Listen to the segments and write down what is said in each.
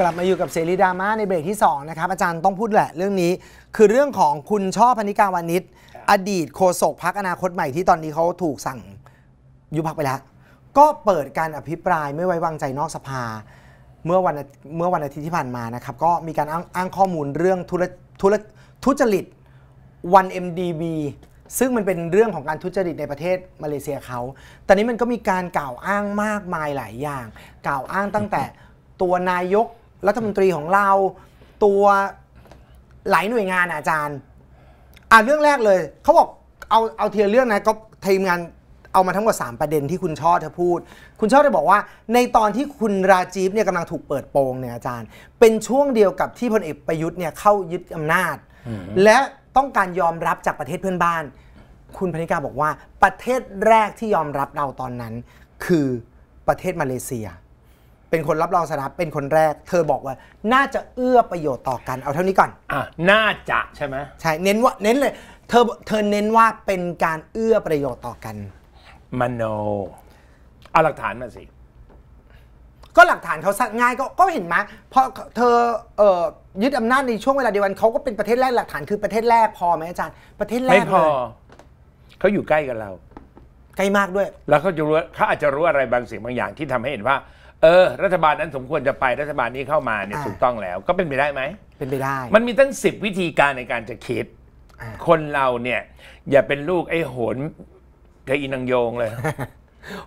กลับมาอยู่กับเซรีดราม่าในเบรกที่ 2 นะครับ อาจารย์ต้องพูดแหละเรื่องนี้คือเรื่องของคุณช่อพนิกาวานิชอดีตโฆษกพักอนาคตใหม่ที่ตอนนี้เขาถูกสั่งยุบพักไปแล้ว ก็เปิดการอภิปรายไม่ไว้วางใจนอกสภาเมื่อวันเมื่อวันอาทิตย์ที่ผ่านมานะครับ ก็มีการอ้างางข้อมูลเรื่องทุรุรทุจริต 1MDB ซึ่งมันเป็นเรื่องของการทุจริตในประเทศมาเลเซียเขาตอนนี้มันก็มีการกล่าวอ้างมากมายหลายอย่างกล่าวอ้างตั้งแต่ตัวนายกรัฐมนตรีของเราตัวหลายหน่วยงานอาจารย์อ่าเรื่องแรกเลย เขาบอกเอาเอาเทียเรื่องนะก็ทีมงานเอามาทั้งหมด3ประเด็นที่คุณชอบจะพูด คุณชอบจะบอกว่าในตอนที่คุณราจีฟเนี่ยกำลังถูกเปิดโปงเนี่ยอาจารย์ เป็นช่วงเดียวกับที่พลเอกประยุทธ์เนี่ยเข้ายึดอำนาจ และต้องการยอมรับจากประเทศเพื่อนบ้าน คุณพนิกาบอกว่าประเทศแรกที่ยอมรับเราตอนนั้น คือประเทศมาเลเซียเป็นคนรับรองสถานเป็นคนแรก เธอบอกว่าน่าจะเอื้อประโยชน์ต่อกัน เอาเท่านี้ก่อนอ่ะน่าจะใช่ไหมใช่เน้นว่าเน้นเลยเธอเธอเน้นว่าเป็นการเอื้อประโยชน์ต่อกัน มโน เอาหลักฐานมาสิ ก็หลักฐานเขาสั่ง่ายก็ก็เห็นมาเพราะเธอเอ่อยึดอำนาจในช่วงเวลาเดียวกันเขาก็เป็นประเทศแรกหลักฐานคือ ประเทศแรกพอไหมอาจารย์ประเทศแรกไม่พอเขาอยู่ใกล้กับเราใกล้มากด้วย แล้วเขาจะรู้เขาอาจจะรู้อะไรบางสิ่งบางอย่างที่ทำให้เห็นว่าเออ รัฐบาลนั้นสมควรจะไปรัฐบาลนี้เข้ามาเนี่ยถูกต้องแล้ว ก็เป็นไปได้ไหม เป็นไปได้ มันมีตั้งสิบวิธีการในการจะคิด คนเราเนี่ย อย่าเป็นลูกไอ้โหนกับอินังโยงเลย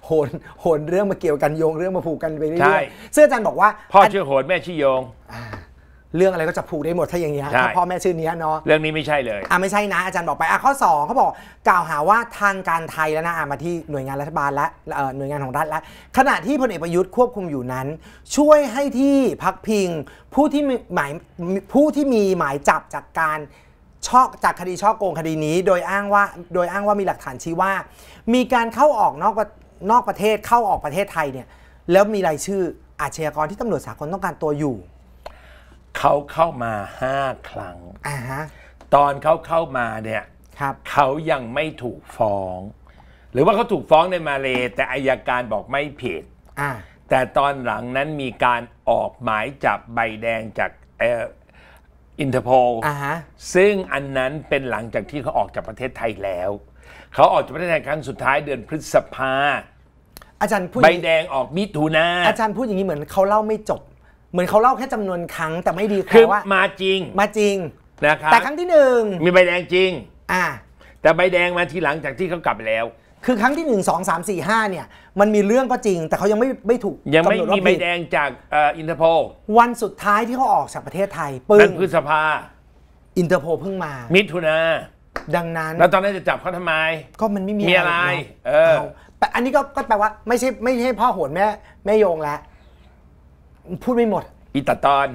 โหนโหนเรื่องมาเกี่ยวกันโยงเรื่องมาผูกกันไปเรื่อยเสื้อจันบอกว่า พ่อชื่อโหนแม่ชื่อโยงเรื่องอะไรก็จะผูกได้หมดถ้าอย่างนี้ถ้าพ่อแม่ชื่อนี้เนาะเรื่องนี้ไม่ใช่เลยอ่าไม่ใช่นะอาจารย์บอกไปอ่ะข้อ2เขาบอกกล่าวหาว่าทางการไทยแล้วนะอ่ามาที่หน่วยงานรัฐบาลและเอ่อหน่วยงานของรัฐและขณะที่พลเอกประยุทธ์ควบคุมอยู่นั้น ช่วยให้ที่พักพิงผู้ที่หมายผู้ที่มีหมายจับจากการช่อจากคดีช่อโกงคดีนี้ โดยอ้างว่าโดยอ้างว่ามีหลักฐานชี้ว่า มีการเข้าออกนอกนอกประเทศเข้าออกประเทศไทยเนี่ยแล้วมีรายชื่ออาชญากรที่ตำรวจสากลต้องการตัวอยู่เขาเข้ามาห้าครั้งอ่าฮะตอนเขาเข้ามาเนี่ยครับเขายังไม่ถูกฟ้อง หรือว่าเขาถูกฟ้องในมาเลยแต่อายการบอกไม่ผิดอ่าแต่ตอนหลังนั้นมีการออกหมายจับใบแดงจากอินเตอร์โพลซึ่งอันนั้นเป็นหลังจากที่เขาออกจากประเทศไทยแล้ว เขาออกจากประเทศไทยครั้งสุดท้ายเดือนพฤษภาอาจารย์พูดใบแดงออกมิถุนาอาจารย์พูดอย่างนี้เหมือนเขาเล่าไม่จบเหมือนเขาเล่าแค่จำนวนครั้ง แต่ไม่ดีแคือว่ามาจริงมาจริงนะครับแต่ครั้งที่หนึ่งมีใบแดงจริงอ่าแต่ใบแดงมาทีหลังจากที่เขากลับแล้ว คือครั้งที่หนึ่งสองสามสี่ห้าเนี่ย มันมีเรื่องก็จริง แต่เขายังไม่ไม่ถูกยังไม่มีใบแดงจากอ่อินเตอร์โพลวันสุดท้ายที่เขาออกจากประเทศไทยปึ้นั่งพฤษภาอินเตอร์โพลเพิ่งมา มิถุนาดังนั้นแล้วตอนนั้นจะจับเขาทำไมก็มันไม่มีมีอะไรเออแต่อันนี้ก็ก็แปลว่าไม่ใช่ไม่ใช่พ่อโหนแม่แม่โยงแล้วพูดไม่หมดอีตัดตอน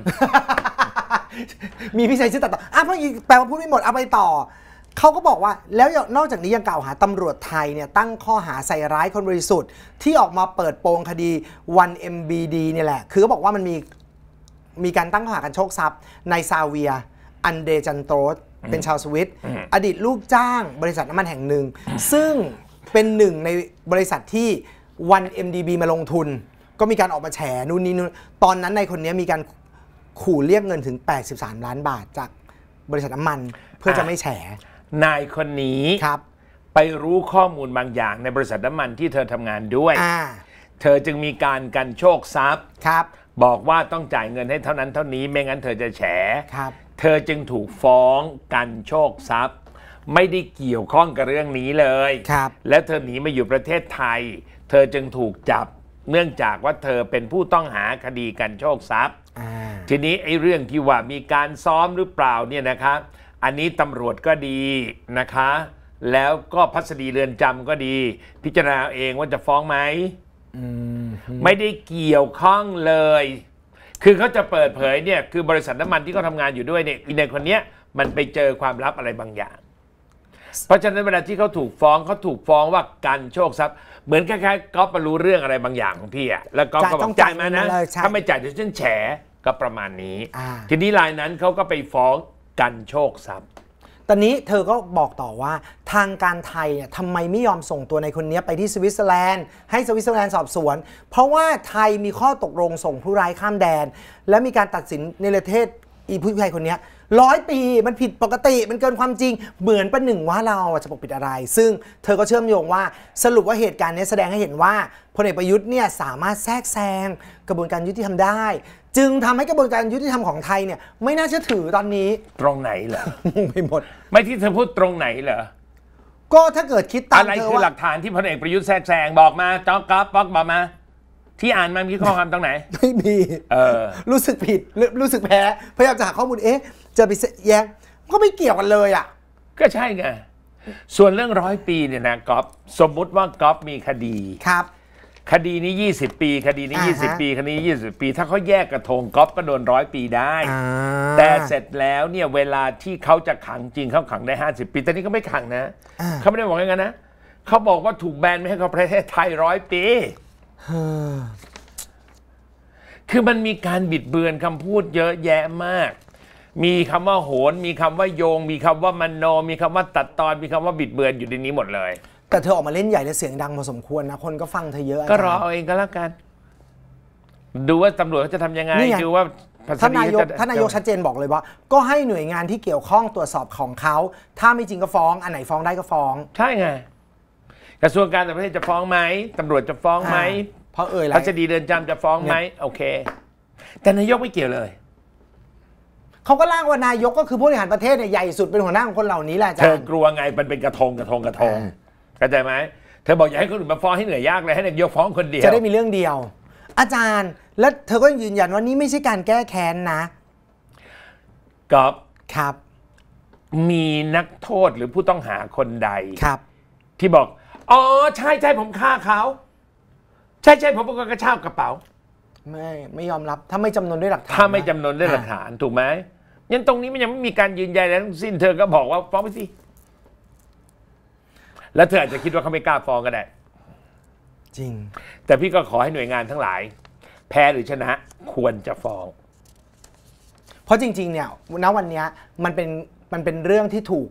มีพี่ชายชื่อตัดตอออ่ะเพี่แปลว่าพูดไม่หมด เอาไปต่อ เขาก็บอกว่าแล้วนอกจากนี้ยังกล่าวหาตำรวจไทยเนี่ยตั้งข้อหาใส่ร้ายคนบริสุทธิ์ ที่ออกมาเปิดโปงคดีวั 1MBD เนี่ยแหละ คือเขาบอกว่ามันมีมีการตั้งข้อหากันโชคทรัพย์ในซาเวีย อันเดจันโตสเป็นชาวสวิต อดีตลูกจ้างบริษัทน้ำมันแห่งหนึ่งซึ่งเป็นหนึ่งในบริษัทที่วัด m d b มาลงทุนก็มีการออกมาแฉนู่นนี่นู่นตอนนั้นในคนนี้มีการขู่เรียกเงินถึง 83 ล้านบาทจากบริษัทน้ำมันเพื่อจะไม่แฉ นายคนนี้ครับ ไปรู้ข้อมูลบางอย่างในบริษัทน้ำมันที่เธอทำงานด้วยเธอจึงมีการกันโชคทรัพย์ครับ บอกว่าต้องจ่ายเงินให้เท่านั้นเท่านี้ไม่งั้นเธอจะแฉครับ เธอจึงถูกฟ้องกันโชคทรัพย์ ไม่ได้เกี่ยวข้องกับเรื่องนี้เลยครับ และเธอหนีมาอยู่ประเทศไทย เธอจึงถูกจับเนื่องจากว่าเธอเป็นผู้ต้องหาคดีกันโชคทรัพย์ทีนี้ไอ้เรื่องที่ว่ามีการซ้อมหรือเปล่าเนี่ยนะคะอันนี้ตำรวจก็ดีนะคะ แล้วก็พัสดีเรือนจำก็ดี พิจารณาเองว่าจะฟ้องไหมมไม่ได้เกี่ยวข้องเลย คือเขาจะเปิดเผยเนี่ย คือบริษัทน้ำมันที่เขาทำงานอยู่ด้วยเนี่ยในคนเนี้ยมันไปเจอความลับอะไรบางอย่าง เพราะฉะนั้นเวลาที่เขาถูกฟ้องเขาถูกฟ้องว่ากันโชคทรัพย์เหมือนคล้ายๆก๊อฟมารู้เรื่องอะไรบางอย่างของพี่อะแล้วก๊อฟก็บอจ่ายกจ่ายมานะ ถ้าไม่จ่ายเดี๋ยวฉันแฉก็ประมาณนี้ ทีนี้รายนั้นเขาก็ไปฟ้องกันโชคทรัพย์ ตอนนี้เธอก็บอกต่อว่าทางการไทยเนี่ยทำไมไม่ยอมส่งตัวในคนนี้ไปที่สวิตเซอร์แลนด์ให้สวิตเซอร์แลนด์สอบสวน เพราะว่าไทยมีข้อตกลงส่งผู้ร้ายข้ามแดน และมีการตัดสินในประเทศอีผู้ชายคนนี้ร้อยปีมันผิดปกติมันเกินความจริง เหมือนประหนึ่งว่าเราจะปกปิดอะไร ซึ่งเธอก็เชื่อมโยงว่า สรุปว่าเหตุการณ์นี้แสดงให้เห็นว่าพลเอกประยุทธ์เนี่ยสามารถแทรกแซงกระบวนการยุติธรรมได้ จึงทำให้กระบวนการยุติธรรมของไทยเนี่ย ไม่น่าเชื่อถือตอนนี้ตรงไหนเหรองงไปหมดไม่ที่เธอพูดตรงไหนเหรอก็ถ้าเกิดคิดตามอะไรคือหลักฐานที่พลเอกประยุทธ์แทรกแซงบอกมา จ๊อกกัอบอกมาที่อ่านมามีข้อความตรงไหนไม่มีเออ รู้สึกผิดรู้สึกแพ้พยายามจะหาข้อมูลเอ๊ะ จะไปแย้งก็ไม่เกี่ยวกันเลยอ่ะ ก็ใช่ไงส่วนเรื่องร้อยปีเนี่ยนะก๊อฟสมมุติว่าก๊อฟมีคดีครับ คดีนี้20ปี คดีนี้20ปี คดีนี้20ปี ถ้าเขาแยกกระทงก๊อฟก็โดนร้อยปีได้แต่เสร็จแล้วเนี่ยเวลาที่เขาจะขังจริงเขาขังได้50ปีแต่นี้ก็ไม่ขังนะเขาไม่ได้บอกอย่างนั้นนะเขาบอกว่าถูกแบนไม่ให้เขาประเทศไทยร้อยปีคือมันมีการบิดเบือนคำพูดเยอะแยะมาก มีคำว่าโหน มีคำว่าโยง มีคำว่ามโน มีคำว่าตัดตอน มีคำว่าบิดเบือนอยู่ในนี้หมดเลย แต่เธอออกมาเล่นใหญ่และเสียงดังพอสมควรนะ คนก็ฟังเธอเยอะ ก็รอเอาเองก็แล้วกัน ดูว่าตำรวจเขาจะทำยังไงนี่ไงดูว่าท่านนายกท่านนายกชัดเจนบอกเลยว่า ก็ให้หน่วยงานที่เกี่ยวข้องตรวจสอบของเขา ถ้าไม่จริงก็ฟ้อง อันไหนฟ้องได้ก็ฟ้อง ใช่ไงกระทรวงการต่างประเทศจะฟ้องไหมตำรวจจะฟ้องไหมเพราะเอ่ยล้วจสดีเดินจำจะฟ้องไหมโอเค แต่นายกไม่เกี่ยวเลยเขาก็ร่างว่านายกก็คือผู้บริหารประเทศเนี่ยใหญ่สุดเป็นหัวหน้าของคนเหล่านี้แหละอาจารย์เธอกลัวไงมันเป็นกระทงกระทงกระทงเข้าใจไหมเธอบอกอยากให้คนอื่นมาฟ้องให้เหนื่อยยากเลยให้นายกฟ้องคนเดียวจะได้มีเรื่องเดียว อาจารย์ แล้วเธอก็ยืนยันว่านี่ไม่ใช่การแก้แค้นนะกับครับ มีนักโทษหรือผู้ต้องหาคนใดครับ ที่บอกอ๋อใช่ใช่ผมฆ่าเขา ใช่ใช่ผมเป็นคนกระชากกระเป๋า ไม่ ไม่ยอมรับถ้าไม่จำนวนด้วยหลักฐาน ถ้าไม่จำนวนด้วยหลักฐานถูกไหมยันตรงนี้มันยังไม่มีการยืนยันอะไรทั้งสิ้นเธอก็บอกว่าฟ้องไปสิแล้วเธออาจจะคิดว่าเขาไม่กล้าฟ้องก็ได้ จริง แต่พี่ก็ขอให้หน่วยงานทั้งหลาย แพ้หรือชนะควรจะฟ้อง เพราะจริง ๆ เนี่ยณวันนี้มันเป็นมันเป็นเรื่องที่ถูก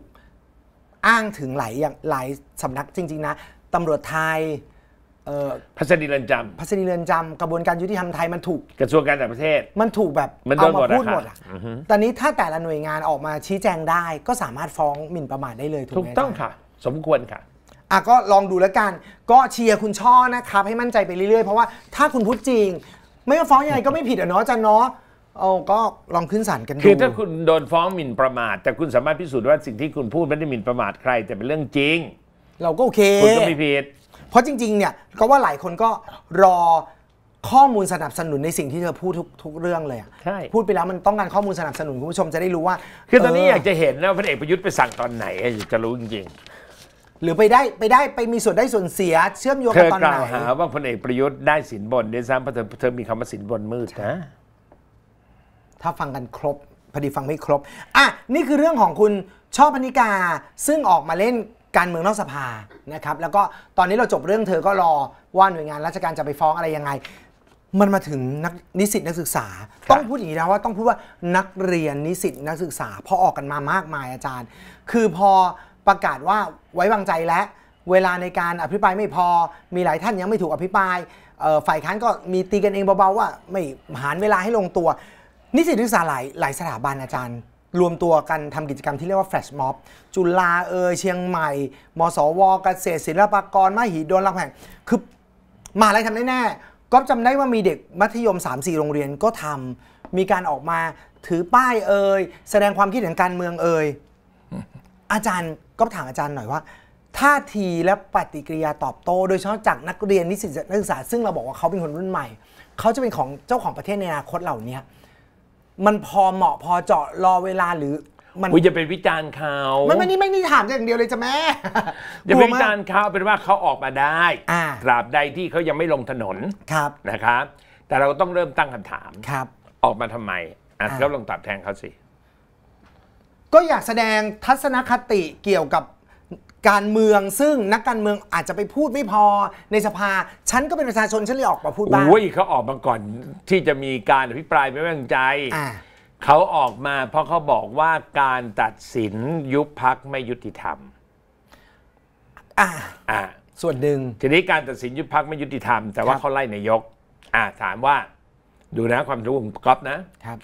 อ้างถึงหลายอย่างหลายสำนักจริงๆนะตำรวจไทยพัสดีเรือนจำพัสดีเรือนจำกระบวนการยุติธรรมไทยมันถูกกระทรวงการต่างประเทศมันถูกแบบ เอามาพูดหมดอ่ะตอนนี้ถ้าแต่ละหน่วยงานออกมาชี้แจงได้ก็สามารถฟ้องหมิ่นประมาทได้เลยถูกไหต้องค่ะ สมควรค่ะอ่ะ ก็ลองดูแล้วกัน ก็เชียร์คุณช่อนะครับให้มั่นใจไปเรื่อยๆ เพราะว่าถ้าคุณพูดจริง ไม่ว่าฟ้องยังไงก็ไม่ผิดอ่ะเนาะอจันเนาะเอา ก็ลองขึ้นศาลกันดูคือถ้าคุณโดนฟ้องหมิ่นประมาท แต่คุณสามารถพิสูจน์ว่าสิ่งที่คุณพูดไม่ได้หมิ่นประมาทใครแต่เป็นเรื่องจริง เราก็โอเคคุณก็ไม่ผิดเพราะจริง ๆเนี่ยก็ว่าหลายคนก็รอข้อมูลสนับสนุนในสิ่งที่เธอพูดทุกทุกเรื่องเลยอะใช่พูดไปแล้วมันต้องการข้อมูลสนับสนุนคุณผู้ชมจะได้รู้ว่า คือตอนนี้อยากจะเห็นนะพลเอกประยุทธ์ไปสั่งตอนไหนจะรู้จริงๆ หรือไปได้ไปได้ไปมีส่วนได้ส่วนเสีย เชื่อมโยงกันตอนไหนเธอกล่าวหาว่าพลเอกประยุทธ์ได้สินบนด้ยซ้ำเพราะเธอเธอมีคำว่าสินบนมืดนะถ้าฟังกันครบพอดีฟังไม่ครบ อ่ะ นี่คือเรื่องของคุณชอบพนิกาซึ่งออกมาเล่นการเมืองนอกสภานะครับ แล้วก็ตอนนี้เราจบเรื่องเธอก็รอว่าหน่วยงานราชการจะไปฟ้องอะไรยังไง มันมาถึงนักนิสิตนักศึกษา ต้องพูดอย่างนี้นะว่าต้องพูดว่านักเรียนนิสิตนักศึกษา พอออกกันมามากมายอาจารย์ คือพอประกาศว่าไว้วางใจและเวลาในการอภิปรายไม่พอมีหลายท่านยังไม่ถูกอภิปรายฝ่ายค้านก็มีตีกันเองเบาๆว่าไม่หารเวลาให้ลงตัวนิสิตนักศึกษาหลาย หลายสถาบันอาจารย์ รวมตัวกันทำกิจกรรมที่เรียกว่าแฟลชม็อบจุฬาเอย เชียงใหม่ มสวเกษตรศิลปากร มหิดลลำแห่งคือ มาอะไรทำแน่ๆก็จำได้ว่ามีเด็กมัธยม 3-4 โรงเรียนก็ทำมีการออกมาถือป้ายเอ่ยแสดงความคิดเห็นการเมืองเอ่ยอาจารย์ก็ถามอาจารย์หน่อยว่าท่าทีและปฏิกิริยาตอบโต้โดยเฉพาะจากนักเรียนนิสิตนักศึกษา ซึ่งเราบอกว่าเขาเป็นคนรุ่นใหม่เขาจะเป็นของเจ้าของประเทศในอนาคตเหล่านี้มันพอเหมาะพอเจาะรอเวลาหรือ มันจะเป็นวิจารณ์เขาไม่ไม่นี่ไม่นี่ถามอย่างเดียวเลยจ้ะแม่จะเป็นวิจารณ์เขาเป็นว่าเขาออกมาได้ตราบใดที่เขายังไม่ลงถนนครับนะครับแต่เราก็ต้องเริ่มตั้งคำถามครับ ออกมาทำไม อ่ะ้วลงตับแทนเขาสิก็อยากแสดงทัศนคติเกี่ยวกับการเมืองซึ่งนักการเมืองอาจจะไปพูดไม่พอในสภาฉันก็เป็นประชาชนฉันเลยออกมาพูดบ้างโอ้ยเขาออกมาก่อนที่จะมีการอภิปรายไม่แว้งใจเขาออกมาเพราะเขาบอกว่าการตัดสินยุบพักไม่ยุติธรรมอ่าอ่าส่วนหนึ่งทีนี้การตัดสินยุบพักไม่ยุติธรรมแต่ว่าเขาไล่นายกอ่าถามว่า ดูนะความรู้ของก๊อฟนะครับ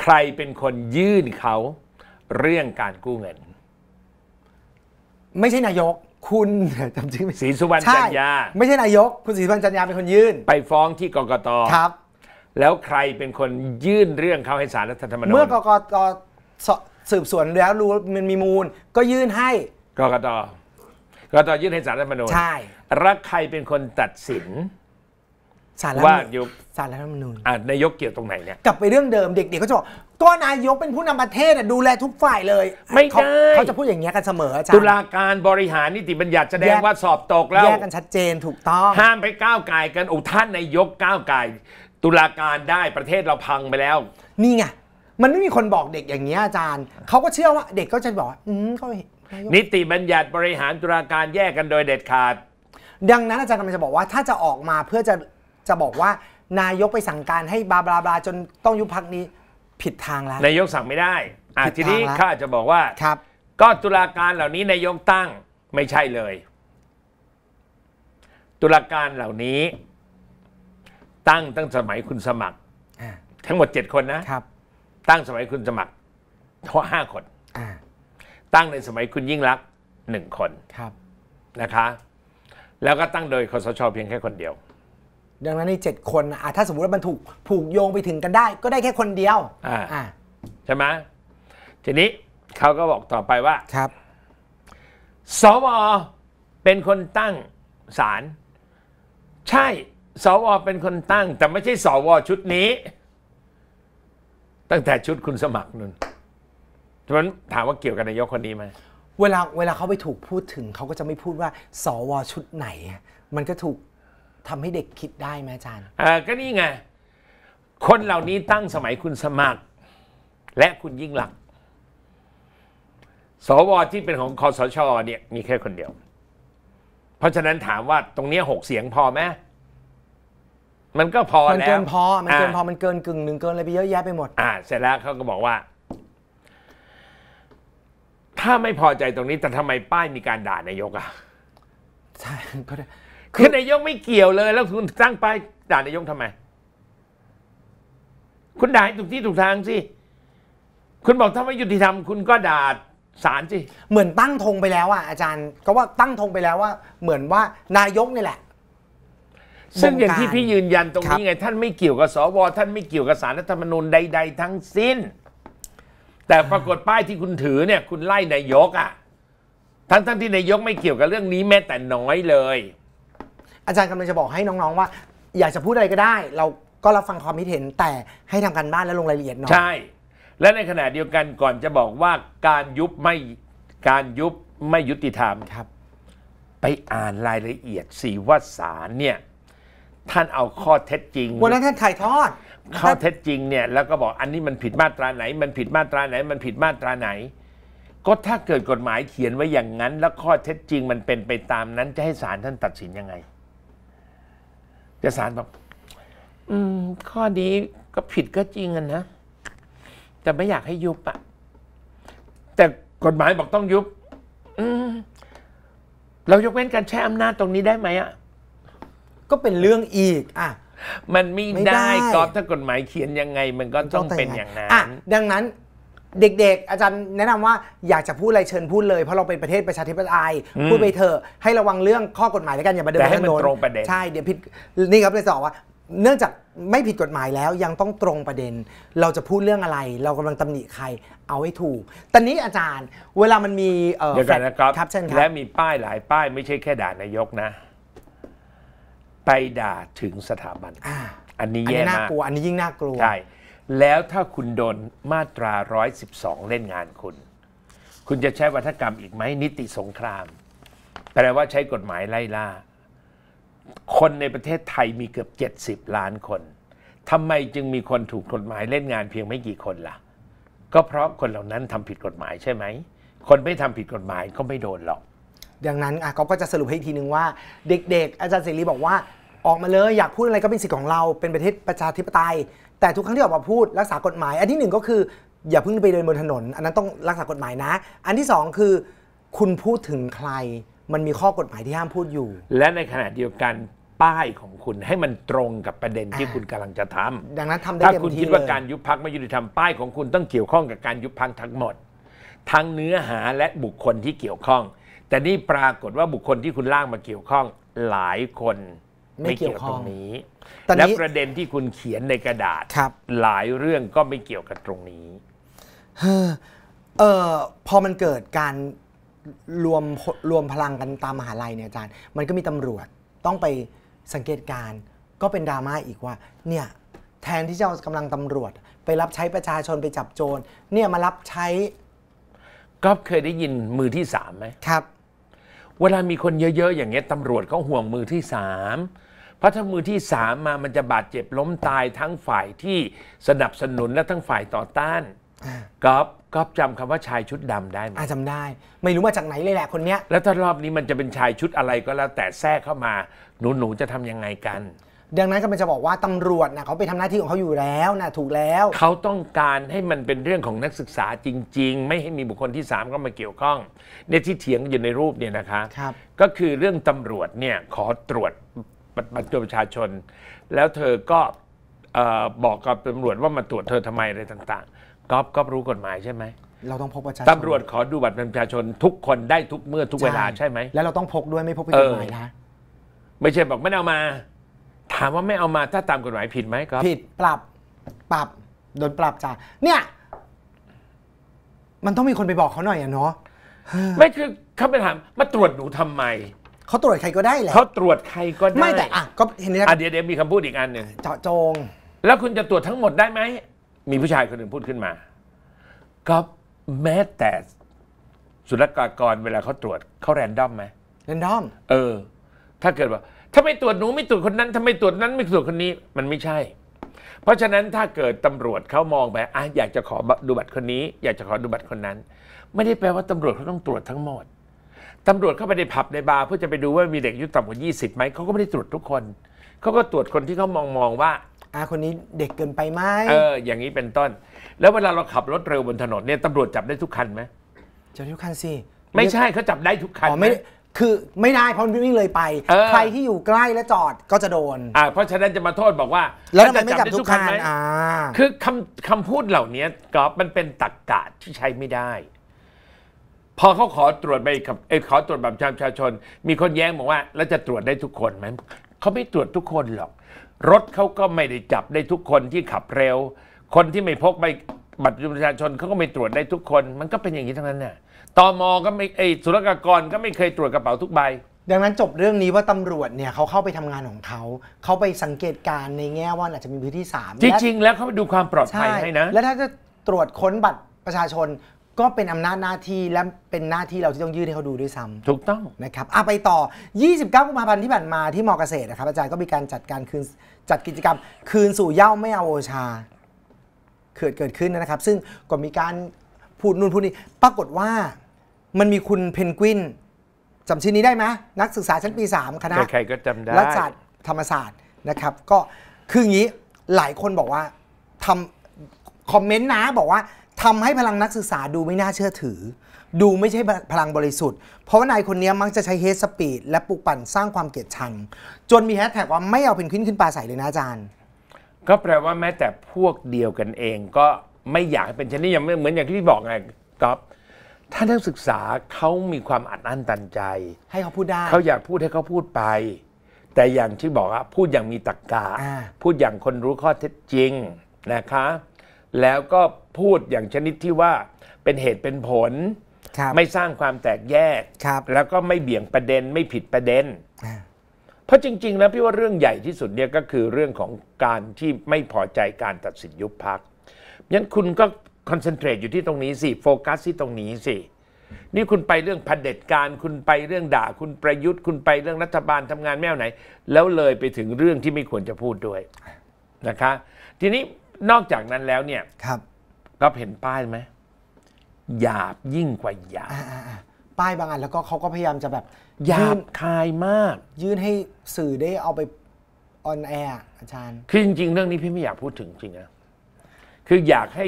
ใครเป็นคนยื่นเขาเรื่องการกู้เงินไม่ใช่นายก คุณจำชื่อไม่ศรีสุวรรณจันยาไม่ใช่นายกคุณศรีสุวรรณจันยาเป็นคนยื่น ไปฟ้องที่กกตครับ แล้วใครเป็นคนยื่นเรื่องเข้าให้ศาลรัฐธรรมนูญเมื่อกกตสืบสวนแล้วรู้มันมีมูล ก็ยื่นให้กกตกกตยื่นให้ศาลรัฐธรรมนูญใช่รักใครเป็นคนตัดสินสารว่าสารรัฐธรรมนูญอ่านายกเกี่ยวตรงไหนเนี่ย กลับไปเรื่องเดิมเด็กๆก็จะบอกก็นายกเป็นผู้นำประเทศดูแลทุกฝ่ายเลย ไม่ได้เขาจะพูดอย่างเงี้ยกันเสมออาจารย์ตุลาการบริหารนิติบัญญัติแสดงว่าสอบตกแล้วแยกกันชัดเจนถูกต้อง ห้ามไปก้าวไก่กันโอ้ท่านนายกก้าวไก่ตุลาการได้ประเทศเราพังไปแล้ว นี่ไงมันไม่มีคนบอกเด็กอย่างเงี้ยอาจารย์เขาก็เชื่อว่าเด็กก็จะบอกอืมเขานิติบัญญัติบริหารตุลาการแยกกันโดยเด็ดขาด ดังนั้นอาจารย์กำลังจะบอกว่าถ้าจะออกมาเพื่อจะจะบอกว่านายกไปสั่งการให้ บาบลาบลาจนต้องยุบพักนี้ผิดทางแล้วนายกสั่งไม่ได้ ทีนี้ข้าจะบอกว่าครับ ก็ตุลาการเหล่านี้ นายกตั้งไม่ใช่เลย ตุลาการเหล่านี้ ตั้งตั้งสมัยคุณสมัครทั้งหมดเจ็ดคนนะครับ ตั้งสมัยคุณสมัครเพราะห้าคนตั้งในสมัยคุณยิ่งรักหนึ่งคนครับนะคะแล้วก็ตั้งโดยคสชเพียงแค่คนเดียวดังนั้นในเจ็ดคนอ่ะถ้าสมมติว่ามันถูกผูกโยงไปถึงกันได้ ก็ได้แค่คนเดียว อ่าอ่ใช่ไหมทีนี้เขาก็บอกต่อไปว่า ครับ สวเป็นคนตั้งศาลใช่ สวเป็นคนตั้ง แต่ไม่ใช่สวชุดนี้ ตั้งแต่ชุดคุณสมัครนุ่น ฉะนั้นถามว่าเกี่ยวกับนายกคนนี้ไหมเวลาเวลาเขาไปถูกพูดถึงเขาก็จะไม่พูดว่าสวชุดไหน มันก็ถูกทำให้เด็กคิดได้ไหมอาจารย์อก็นี่ไง คนเหล่านี้ตั้งสมัยคุณสมัคร และคุณยิ่งหลักสวที่เป็นของคอสชเนี่ยมีแค่คนเดียว เพราะฉะนั้นถามว่าตรงนี้หกเสียงพอไหม มันก็พอแล้ว มันเกินพอ มันเกินพอมันเกินกึ่งหนึ่งเกินอะไรไปเยอะแยะไปหมด อ่า เสร็จแล้วเขาก็บอกว่า ถ้าไม่พอใจตรงนี้ แต่ทำไมป้ายมีการด่านายกอ่ะ ใช่ก็คือนายกไม่เกี่ยวเลย แล้วคุณตั้งป้ายด่านายกทำไม คุณด่าถูกที่ถูกทางสิ คุณบอกถ้าไม่ยุติธรรมคุณก็ด่าศาลสิ เหมือนตั้งธงไปแล้วอ่ะอาจารย์ก็ว่าตั้งธงไปแล้วว่า เหมือนว่านายกนี่แหละ ซึ่งอย่างที่พี่ยืนยันตรงนี้ไง ท่านไม่เกี่ยวกับสวท่านไม่เกี่ยวกับสารรัฐธรรมนูญใดๆทั้งสิ้น แต่ปรากฏป้ายที่คุณถือเนี่ย คุณไล่นายกอ่ะทั้งทั้งที่นายกไม่เกี่ยวกับเรื่องนี้แม้ แต่น้อยเลยอาจารย์กำลังจะบอกให้น้องๆว่า อยากจะพูดอะไรก็ได้ เราก็รับฟังความคิดเห็น แต่ให้ทำการบ้านและลงรายละเอียดหน่อยใช่และในขณะเดียวกันก่อนจะบอกว่าการยุบไม่การยุบไม่ยุติธรรมครับ ไปอ่านรายละเอียดสีว่าสารเนี่ยท่านเอาข้อเท็จจริงวันนั้นท่านถ่ายทอดข้อเท็จจริงเนี่ยแล้วก็บอกอันนี้มันผิดมาตราไหน มันผิดมาตราไหน มันผิดมาตราไหนก็ถ้าเกิดกฎหมายเขียนไว้อย่างนั้น แล้วข้อเท็จจริง มันเป็นไปตามนั้นจะให้ศาลท่านตัดสินยังไงจะสศารบอก อืม ข้อนี้ก็ผิดก็จริงอ่ะนะแต่ไม่อยากให้ยุบอะ แต่กฎหมายบอกต้องยุบ อืมเรายกเว้นการใช้อำนาจตรงนี้ได้ไหมอะ ก็เป็นเรื่องอีกอ่ะมันไม่ไมได้ก็ฟถ้ากฎหมายเขียนยังไง มันก็ต้องเป็นอย่างนั้น อ่ะ ดังนั้นเด็กๆอาจารย์แนะนำว่าอยากจะพูดอะไรเชิญพูดเลยเพราะเราเป็นประเทศประชาธิปไตยพูดไปเถอะให้ระวังเรื่องข้อกฎหมายแล้วกันอย่ามาเดินให้มันตรงประเด็นใช่เดี๋ยวผิดนี่ครับเลยสอบว่า เนื่องจากไม่ผิดกฎหมายแล้วยังต้องตรงประเด็น เราจะพูดเรื่องอะไร เรากำลังตำหนิใครเอาให้ถูก ตอนนี้อาจารย์เวลามันมีเดี๋ยวกันนะครับครับเช่นครับและมีป้ายหลายป้ายไม่ใช่แค่ด่านายกนะ ไปด่าถึงสถาบันอันนี้แย่มากอันนี้น่ากลัวอันนี้ยิ่งน่ากลัวใช่แล้วถ้าคุณโดนมาตรา 112 เล่นงานคุณ คุณจะใช้วัฒกรรมอีกไหมนิติสงคราม แปลว่าใช้กฎหมายไล่ล่า คนในประเทศไทยมีเกือบ 70 ล้านคน ทำไมจึงมีคนถูกกฎหมายเล่นงานเพียงไม่กี่คนละ่ะ ก็เพราะคนเหล่านั้นทำผิดกฎหมายใช่ไหม คนไม่ทำผิดกฎหมายก็ไม่โดนหรอก ดังนั้นอ่ะก็จะสรุปให้ีทีนึงว่า เด็ก ๆ อาจารย์เสรีบอกว่าออกมาเลยอยากพูดอะไรก็เป็นสิทธิ์ของเรา เป็นประเทศประชาธิปไตย แต่ทุกครั้งที่ออกมาพูดรักษากฎหมาย อันที่หนึ่งก็คืออย่าเพิ่งไปเดินบนถนนอันนั้นต้องรักษากฎหมายนะ อันที่สองคือ คุณพูดถึงใคร มันมีข้อกฎหมายที่ห้ามพูดอยู่ และในขณะเดียวกันป้ายของคุณให้มันตรงกับประเด็นที่คุณกำลังจะทำ ดังนั้นทำได้ถ้าคุณคิดว่าการยุบพักไม่ยุติธรรมป้ายของคุณต้องเกี่ยวข้องกับการยุบพักทั้งหมดทั้งเนื้อหาและบุคคลที่เกี่ยวข้อง แต่นี่ปรากฏว่าบุคคลที่คุณล่างมาเกี่ยวข้องหลายคนไม่เกี่ยวตรงนี้และประเด็นที่คุณเขียนในกระดาษหลายเรื่องก็ไม่เกี่ยวกับตรงนี้เออพอมันเกิดการรวมรวมพลังกันตามมหาลัยเนี่ยอาจารย์ มันก็มีตำรวจต้องไปสังเกตการก็เป็นดราม่าอีกว่า เนี่ย แทนที่จะเอากำลังตำรวจ ไปรับใช้ประชาชนไปจับโจร เนี่ยมารับใช้ก็เคยได้ยินมือที่สามไหมครับ เวลามีคนเยอะๆ อย่างเงี้ยตำรวจก็ห่วงมือที่สามพราะถ้ามือที่สามมามันจะบาดเจ็บล้มตายทั้งฝ่ายที่สนับสนุนและทั้งฝ่ายต่อต้านก๊อฟก๊อฟจำคำว่าชายชุดดำได้ไหมจำได้ ไม่รู้มาจากไหนเลยแหละคนเนี้ย แล้วถ้ารอบนี้มันจะเป็นชายชุดอะไรก็แล้วแต่แทรกเข้ามา หนูหนูจะทำยังไงกันดังนั้นก็มันจะบอกว่าตำรวจนะเขาไปทำหน้าที่ของเขาอยู่แล้วนะถูกแล้วเขาต้องการให้มันเป็นเรื่องของนักศึกษาจริง ๆ ไม่ให้มีบุคคลที่3้ามาเกี่ยวข้องเนี่ยที่เถียงอยู่ในรูปเนี่ยนะคะก็คือเรื่องตำรวจเนี่ยขอตรวจบัตรประชาชน แล้วเธอก็บอกกับตำรวจว่ามาตรวจเธอทำไมอะไรต่าง ๆก๊อฟก็รู้กฎหมายใช่ไหมเราต้องพกประชาชนตำรวจขอดูบัตรประชาชนทุกคนได้ทุกเมื่อทุกเวลาใช่ไหมแล้วเราต้องพกด้วยไม่พกผิดกฎหมายนะไม่ใช่บอกไม่เอามา ถามว่าไม่เอามาถ้าตามกฎหมายผิดไหมก๊อฟผิดปรับปรับโดนปรับจ้ะเนี่ย มันต้องมีคนไปบอกเขาหน่อยอะเนาะไม่คือเขาไปถามมาตรวจหนูทำไมเขาตรวจใครก็ได้แหละเขาตรวจใครก็ได้ไม่แต่อ่ะก็เห็นไหมอ่ะเดี๋ยวเดี๋ยวมีคำพูดอีกอันหนึ่งเจาะจง แล้วคุณจะตรวจทั้งหมดได้ไหม มีผู้ชายคนหนึ่งพูดขึ้นมา ก็แม้แต่สุลกากรเวลาเขาตรวจเขาแรนดอมไหมแรนดอม เออ ถ้าเกิดว่า ถ้าไม่ตรวจหนูไม่ตรวจคนนั้นถ้าไม่ตรวจนั้นไม่ตรวจคนนี้ มันไม่ใช่ เพราะฉะนั้นถ้าเกิดตำรวจเขามองไปอ่ะอยากจะขอดูบัตรคนนี้ อยากจะขอดูบัตรคนนั้น ไม่ได้แปลว่าตำรวจเขาต้องตรวจทั้งหมดตำรวจเข้าไปในผับในบาร์เพื่อจะไปดูว่ามีเด็กอายุต่ำกว่า 20ไหมเขาก็ไม่ได้ตรวจทุกคนเขาก็ตรวจคนที่เขามองมองว่าอาคนนี้เด็กเกินไปไหมเออ อย่างนี้เป็นต้น แล้วเวลาเราขับรถเร็วบนถนนเนี่ยตำรวจจับได้ทุกคันไหมจจะทุกคันสิไม่ใช่เขาจับได้ทุกคันอ๋อไม่คือไม่ได้เพราะวิ่งเลยไปใครที่อยู่ใกล้และจอดก็จะโดนอ่าเพราะฉะนั้นจะมาโทษบอกว่า แล้วทำไมไม่จับทุกคันไหมอ่าคือคำคำพูดเหล่านี้ก็มันเป็นตรรกกะที่ใช้ไม่ได้พอเขาขอตรวจใบขับเอขอตรวจบัตรประชาชน มีคนแย้งบอกว่า แล้วจะตรวจได้ทุกคนไหมเขาไม่ตรวจทุกคนหรอก รถเขาก็ไม่ได้จับได้ทุกคนที่ขับเร็ว คนที่ไม่พกใบบัตรประชาชนเขาก็ไม่ตรวจได้ทุกคน มันก็เป็นอย่างนี้ทั้งนั้นน่ะตอมอก็ไม่ไอสุรกากรก็ไม่เคยตรวจกระเป๋าทุกใบ ดังนั้นจบเรื่องนี้ว่าตำรวจเนี่ยเขาเข้าไปทำงานของเขาเขาไปสังเกตการในแง่ว่าอาจจะมีพื้นที่สามจริงๆ แล้วเขาไปดูความปลอดภัยให้นะแล้วถ้าจะตรวจค้นบัตรประชาชนก็เป็นอำนาจหน้าที่และเป็นหน้าที่เราที่ต้องยื่นให้เขาดูด้วยซ้ำถูกต้องนะครับอาไปต่อ 29กุมภาพันธ์ที่ผ่านมาที่มอเกษตรนะครับอาจารย์ก็มีการจัดการคืนจัดกิจกรรม คืนสู่เย่าไม่เอาโอชาเกิดเกิดขึ้นนะครับ ซึ่งก็มีการพูดนู่นพูดนี่ปรากฏว่ามันมีคุณเพนกวินจำชื่อนี้ได้ไหมนักศึกษาชั้นปี3คณะใครก็จำได้รัฐศาสตร์ธรรมศาสตร์นะครับ ก็คืออย่างนี้หลายคนบอกว่าทำคอมเมนต์นะบอกว่าทำให้พลังนักศึกษาดูไม่น่าเชื่อถือ ดูไม่ใช่พลังบริสุทธิ์ เพราะว่านายคนนี้มักจะใช้เฮสปีดและปลุกปั่นสร้างความเกลียดชัง จนมีแฮชแท็กว่าไม่เอาเป็นขึ้นขึ้นปลาใสเลยนะอาจารย์ ก็แปลว่าแม้แต่พวกเดียวกันเองก็ไม่อยากให้เป็นเช่นนี้ย่งเหมือนอย่างที่บอกไงก๊อฟถ้านักศึกษาเขามีความอัดอั้นตันใจ ให้เขาพูดได้เขาอยากพูดให้เขาพูดไป แต่อย่างที่บอกอะพูดอย่างมีตรรกะพูดอย่างคนรู้ข้อเท็จจริงนะคะ แล้วก็พูดอย่างชนิดที่ว่าเป็นเหตุเป็นผลไม่สร้างความแตกแยก แล้วก็ไม่เบี่ยงประเด็นไม่ผิดประเด็น เพราะจริง ๆ แล้วพี่ว่าเรื่องใหญ่ที่สุดเนี่ยก็คือเรื่องของการที่ไม่พอใจการตัดสินยุบพักงั้นคุณก็คอนเซนเทรตอยู่ที่ตรงนี้สิโฟกัสที่ตรงนี้สินี่คุณไปเรื่องผัดเด็จการ คุณไปเรื่องด่าคุณประยุทธ์ คุณไปเรื่องรัฐบาลทำงานแมวไหน แล้วเลยไปถึงเรื่องที่ไม่ควรจะพูดด้วยนะคะ ทีนี้นอกจากนั้นแล้วเนี่ยครับก็เห็นป้ายไหมหยาบยิ่งกว่าหยาบป้ายบางอัน แล้วก็เขาก็พยายามจะแบบหยาบคายมาก ยื่นให้สื่อได้เอาไปออนแอร์อาจารย์ คือจริงๆเรื่องนี้พี่ไม่อยากพูดถึง จริงนะคืออยากให้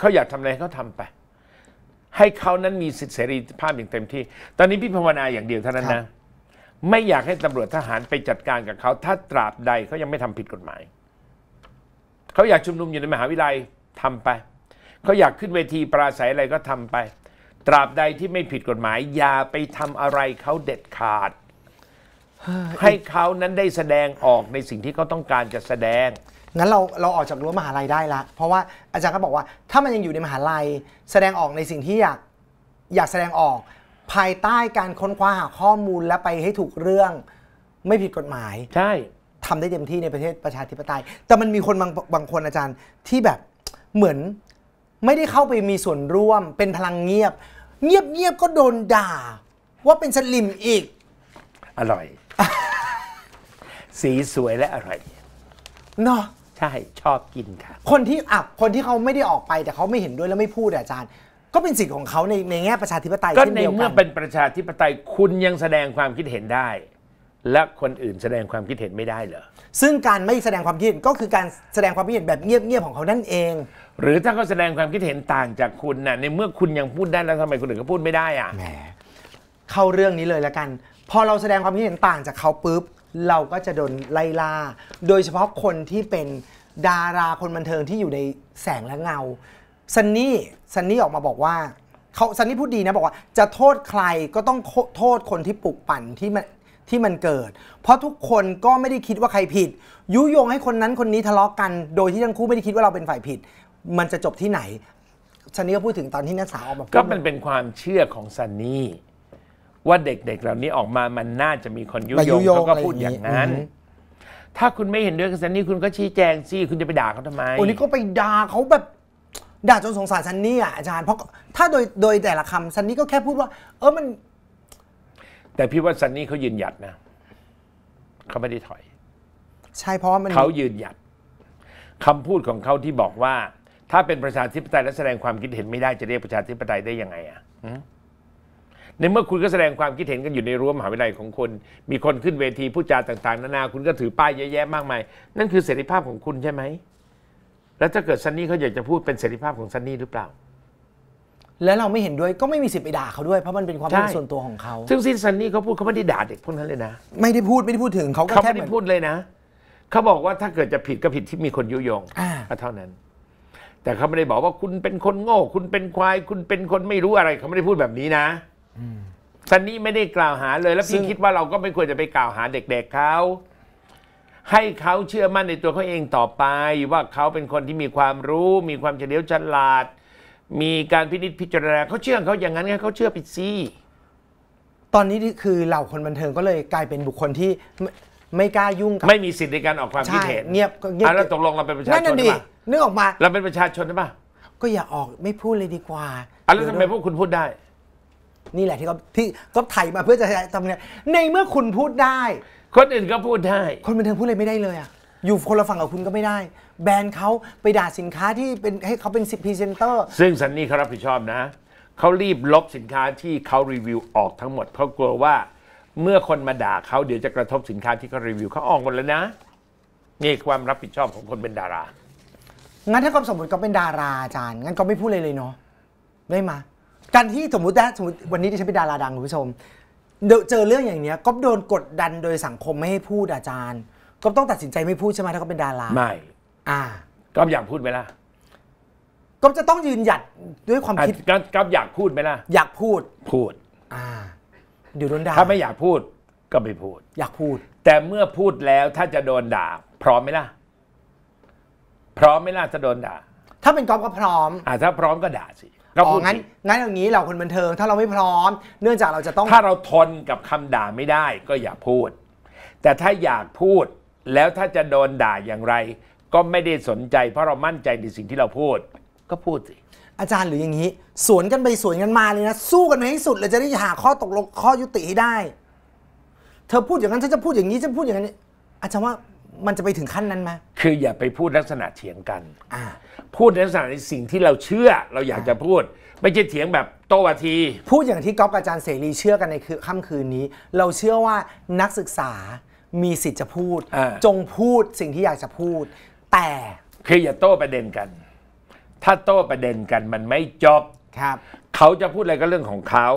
เขาอยากทำอะไรเขาทำไป ให้เขานั้นมีสิทธิเสรีภาพอย่างเต็มที่ ตอนนี้พี่ภาวนาอย่างเดียวเท่านั้นนะไม่อยากให้ตำรวจทหารไปจัดการกับเขาถ้าตราบใดเขายังไม่ทำผิดกฎหมายเขาอยากชุมนุมอยู่ในมหาวิทยาลัยทำไปเขาอยากขึ้นเวทีปราศัยอะไรก็ทำไป ตราบใดที่ไม่ผิดกฎหมาย อย่าไปทำอะไรเขาเด็ดขาด ให้เขานั้นได้แสดงออกในสิ่งที่เขาต้องการจะแสดงงั้นเราเราออกจากรั้วมหาลัยได้ละ เพราะว่าอาจารย์ก็บอกว่า ถ้ามันยังอยู่ในมหาลัยแสดงออกในสิ่งที่ อยากอยากแสดงออก ภายใต้การค้นคว้าหาข้อมูลและไปให้ถูกเรื่อง ไม่ผิดกฎหมายใช่ทำได้เต็มที่ในประเทศประชาธิปไตย แต่มันมีคนบางบางคนอาจารย์ที่แบบเหมือนไม่ได้เข้าไปมีส่วนร่วมเป็นพลังเงียบ เงียบเงียบก็โดนด่าว่าเป็นสลิมอีก อร่อย สีสวยและอร่อยเนาะใช่ชอบกินค่ะ คนที่อ่ะคนที่เขาไม่ได้ออกไปแต่เขาไม่เห็นด้วยแล้วไม่พูดอาจารย์ ก็เป็นสิทธิ์ของเขาในในแง่ประชาธิปไตยก็ในเมื่อเป็นประชาธิปไตยคุณยังแสดงความคิดเห็นได้ และคนอื่นแสดงความคิดเห็นไม่ได้เหรอซึ่งการไม่แสดงความคิดเห็นก็คือการแสดงความคิดเห็นแบบเงียบๆของเขานั่นเองหรือถ้าเขาแสดงความคิดเห็นต่างจากคุณน่ะในเมื่อคุณยังพูดได้แล้วทำไมคนอื่นเขาพูดไม่ได้อ่ะแหมเข้าเรื่องนี้เลยละกัน พอเราแสดงความคิดเห็นต่างจากเขาปุ๊บเราก็จะโดนไล่ล่าโดยเฉพาะคนที่เป็นดาราคนบันเทิงที่อยู่ในแสงและเงาซันนี่ซันนี่ออกมาบอกว่าเขาซันนี่พูดดีนะบอกว่า จะโทษใครก็ต้องโโทษคนที่ปลุกปั่นที่มันที่มันเกิด เพราะทุกคนก็ไม่ได้คิดว่าใครผิด ยุยงให้คนนั้นคนนี้ทะเลาะกกัน โดยที่ทั้งคู่ไม่ได้คิดว่าเราเป็นฝ่ายผิดมันจะจบที่ไหน ซันนี่ก็พูดถึงตอนที่นักศึกษาออกมาก็มันเป็นความเชื่อของซันนี่ว่าเด็ก ๆ เหล่านี้ออกมามันน่าจะมีคนยุยงเขาก็พูดอย่างนั้น ถ้าคุณไม่เห็นด้วยกับซันนี่คุณก็ชี้แจงสิ คุณจะไปด่าเขาทำไม โอ้นี่ก็ไปด่าเขาแบบด่าจนสงสารซันนี่อ่ะอาจารย์ เพราะถ้าโดยโดยแต่ละคำซันนี่ก็แค่พูดว่า เออมัน แต่พี่ว่าซันนี่เขายืนหยัดนะ เขาไม่ได้ถอย ใช่เพราะมัน เขายืนหยัดคำพูดของเขาที่บอกว่าถ้าเป็นประชาธิปไตยและแสดงความคิดเห็นไม่ได้จะเรียกประชาธิปไตยได้ยังไง อ่ะในเมื่อคุณก็แสดงความคิดเห็นกันอยู่ในรั้วมหาวิทยาลัยของคน มีคนขึ้นเวที พูดจาต่างๆนานาคุณก็ถือป้ายเยอะแยะมากมายนั่นคือเสรีภาพของคุณใช่ไหม แล้วถ้าเกิดซันนี่เขาอยากจะพูดเป็นเสรีภาพของซันนี่หรือเปล่า แล้วเราไม่เห็นด้วยก็ไม่มีสิทธิ์ไปด่าเขาด้วยเพราะมันเป็นความเป็นส่วนตัวของเขาซึ่งซซันนี่เขาพูดเขาไม่ได้ด่าเด็กพวกนั้นเลยนะ ไม่ได้พูดไม่ได้พูดถึงเขาแค่ไม่ได้พูดเลยนะเขาบอกว่าถ้าเกิดจะผิดก็ผิดที่มีคนยุยงเท่านั้นแต่เขาไม่ได้บอกว่าคุณเป็นคนโง่ คุณเป็นควาย คุณเป็นคนไม่รู้อะไร เขาไม่ได้พูดแบบนี้นะซันนี่ไม่ได้กล่าวหาเลย แล้วพี่คิดว่าเราก็ไม่ควรจะไปกล่าวหาเด็ก ๆเขาให้เขาเชื่อมั่นในตัวเขาเองต่อไป ว่าเขาเป็นคนที่มีความรู้ มีความเฉลียวฉลาด มีการพินิจพิจารณาเขาเชื่อเขาอย่างนั้นเขาเชื่อปิดซี่ ตอนนี้คือเหล่าคนบันเทิงก็เลยกลายเป็นบุคคลที่ ไม่กล้ายุ่งกับไม่มีสิทธิ์ในการออกความคิดเห็นเงียบเงียบแล้วตกลงเราเป็นประชา ชนนันึกออกมาเราเป็นประชาชนใช่ปะก็อย่าออกไม่พูดเลยดีกว่าอะแล้วทำไมพวกคุณพูดได้ นี่แหละที่เขาที่ก็ไถมาเพื่อจะทำเนี่ยในเมื่อคุณพูดได้ คนอื่นก็พูดได้ คนบันเทิงพูดอะไรไม่ได้เลยอะอยู่คนละฝั่งกับคุณก็ไม่ได้ แบรนด์เขาไปด่าสินค้าที่เป็นให้เขาเป็นสิบพรีเซนเตอร์ ซึ่งสันนี่เขารับผิดชอบนะเขารีบลบสินค้าที่เขารีวิวออกทั้งหมด เพราะกลัวว่าเมื่อคนมาด่าเขาเดี๋ยวจะกระทบสินค้าที่เขารีวิวเขาออกหมดแล้วนะนี่ความรับผิดชอบของคนเป็นดารางั้นถ้าก็สมมติก็เป็นดาราอาจารย์งั้นก็ไม่พูดเลยเลยเนาะได้มาการที่สมมตินะสมมติวันนี้ที่ฉันเป็นดาราดังคุณผู้ชมเจอเรื่องอย่างเนี้ยก็โดนกดดันโดยสังคมไม่ให้พูดอาจารย์ก็ต้องตัดสินใจไม่พูดใช่ไหมถ้าก็เป็นดาราไม่ อ่าก็อยากพูดไหมล่ะก็จะต้องยืนหยัดด้วยความคิดก็ก็อยากพูดไหมล่ะอยากพูดพูด อ่าเดี๋ยวโดนด่าถ้าไม่อยากพูดก็ไม่พูด อยากพูด แต่เมื่อพูดแล้วถ้าจะโดนด่าพร้อมไหมล่ะพร้อมไม่ล่าจะโดนด่า ถ้าเป็นกอฟก็พร้อมอ่าถ้าพร้อมก็ด่าสิเรอพูดงั้นงั้นอย่างนี้เราคนบันเทิง ถ้าเราไม่พร้อม เนื่องจากเราจะต้อง ถ้าเราทนกับคำด่าไม่ได้ก็อย่าพูด แต่ถ้าอยากพูดแล้วถ้าจะโดนด่าอย่างไร ก็ไม่ได้สนใจเพราะเรามั่นใจในสิ่งที่เราพูด ก็พูดสิ อาจารย์หรืออย่างนี้สวนกันไปสวนกันมาเลยนะ สู้กันไปให้สุดเลยจะได้หาข้อตกลงข้อยุติให้ได้ เธอพูดอย่างนั้นฉันจะพูดอย่างนี้ฉันพูดอย่างนี้นอาจารย์ว่ามันจะไปถึงขั้นนั้นไหมคืออย่าไปพูดลักษณะเถียงกัน พูดลักษณะในสิ่งที่เราเชื่อเราอยากจะพูด ไม่ใช่เถียงแบบโตวาที พูดอย่างที่ก๊อฟกับอาจารย์เสรีเชื่อกันในคือค่ำคืนนี้ เราเชื่อว่านักศึกษามีสิทธิ์จะพูดจงพูดสิ่งที่อยากจะพูด แต่ คืออย่าโต้ประเด็นกัน ถ้าโต้ประเด็นกัน มันไม่จบครับ เขาจะพูดอะไรก็เรื่องของเขา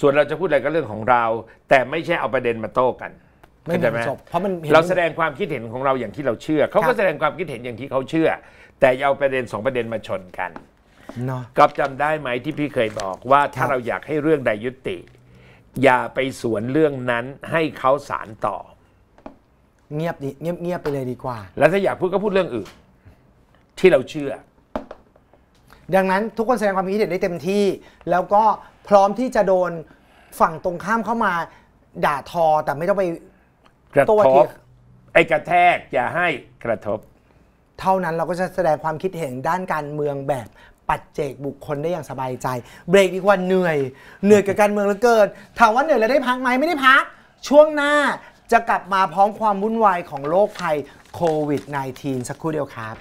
ส่วนเราจะพูดอะไรก็เรื่องของเรา แต่ไม่ใช่เอาประเด็นมาโต้กันไม่เหมเพราะมันเราแสดงความคิดเห็นของเราอย่างที่เราเชื่อเขาก็แสดงความคิดเห็นอย่างที่เขาเชื่อ แต่เอาประเด็นสองประเด็นมาชนกันกับจำได้ไหมที่พี่เคยบอกว่าถ้าเราอยากให้เรื่องใดยุติ อย่าไปสวนเรื่องนั้นให้เขาสารต่อ เงียบดีเงียบเงียบไปเลยดีกว่า แล้วถ้าอยากพูดก็พูดเรื่องอื่นที่เราเชื่อ ดังนั้นทุกคนแสดงความคิดเห็นได้เต็มที่ แล้วก็พร้อมที่จะโดนฝั่งตรงข้ามเข้ามาด่าทอแต่ไม่ต้องไปกระทบ ไอ้กระแทกอย่าให้กระทบ เท่านั้นเราก็จะแสดงความคิดเห็นด้านการเมืองแบบปัจเจกบุคคลได้อย่างสบายใจ เบรกดีกว่าเหนื่อย เหนื่อยกับการเมืองเหลือเกินถามว่าเหนื่อยแล้วได้พักไหม ไม่ได้พักช่วงหน้าจะกลับมาพร้อมความวุ่นวายของโรคภัยโควิด -19 สักครู่เดียวครับ